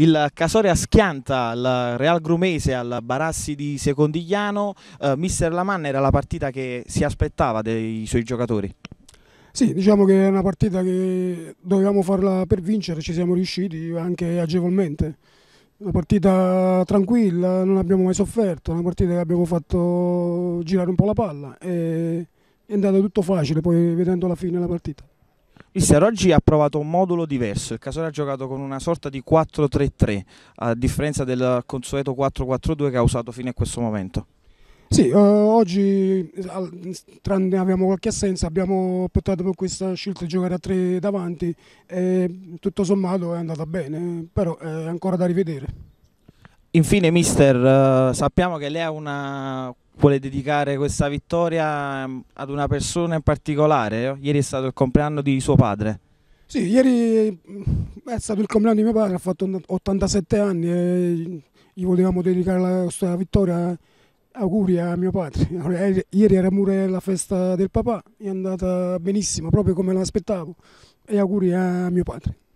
Il Casoria schianta il Real Grumese al Barassi di Secondigliano, eh, mister Lamanna era la partita che si aspettava dei suoi giocatori? Sì, diciamo che è una partita che dovevamo farla per vincere, ci siamo riusciti anche agevolmente. Una partita tranquilla, non abbiamo mai sofferto, una partita che abbiamo fatto girare un po' la palla e è andato tutto facile poi vedendo la fine della partita. Mister, oggi ha provato un modulo diverso, il Casale ha giocato con una sorta di 4-3-3, a differenza del consueto 4-4-2 che ha usato fino a questo momento. Sì, eh, oggi tranne abbiamo qualche assenza, abbiamo optato per questa scelta di giocare a tre davanti e tutto sommato è andata bene, però è ancora da rivedere. Infine, mister, eh, sappiamo che lei una... vuole dedicare questa vittoria ehm, ad una persona in particolare. Ieri è stato il compleanno di suo padre. Sì, ieri eh, è stato il compleanno di mio padre, ha fatto 87 anni e gli volevamo dedicare la nostra vittoria. Eh, auguri a mio padre. Ieri era pure la festa del papà, è andata benissimo, proprio come l'aspettavo. E auguri a mio padre.